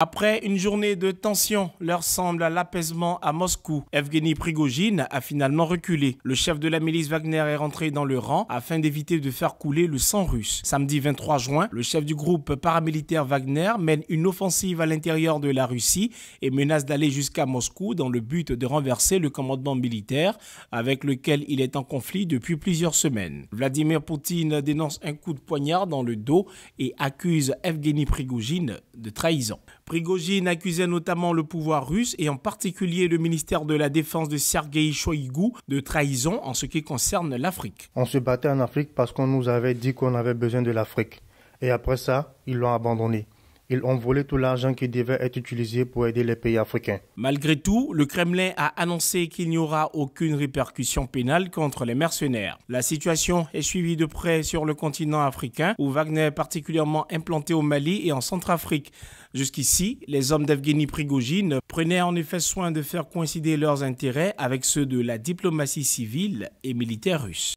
Après une journée de tension, l'heure semble à l'apaisement à Moscou. Evgeny Prigogine a finalement reculé. Le chef de la milice Wagner est rentré dans le rang afin d'éviter de faire couler le sang russe. Samedi 23 juin, le chef du groupe paramilitaire Wagner mène une offensive à l'intérieur de la Russie et menace d'aller jusqu'à Moscou dans le but de renverser le commandement militaire avec lequel il est en conflit depuis plusieurs semaines. Vladimir Poutine dénonce un coup de poignard dans le dos et accuse Evgeny Prigogine de trahison. Prigogine accusait notamment le pouvoir russe et en particulier le ministère de la Défense de Sergei Shoigu de trahison en ce qui concerne l'Afrique. On se battait en Afrique parce qu'on nous avait dit qu'on avait besoin de l'Afrique. Et après ça, ils l'ont abandonné. Ils ont volé tout l'argent qui devait être utilisé pour aider les pays africains. Malgré tout, le Kremlin a annoncé qu'il n'y aura aucune répercussion pénale contre les mercenaires. La situation est suivie de près sur le continent africain, où Wagner est particulièrement implanté au Mali et en Centrafrique. Jusqu'ici, les hommes d'Evgeny Prigogine prenaient en effet soin de faire coïncider leurs intérêts avec ceux de la diplomatie civile et militaire russe.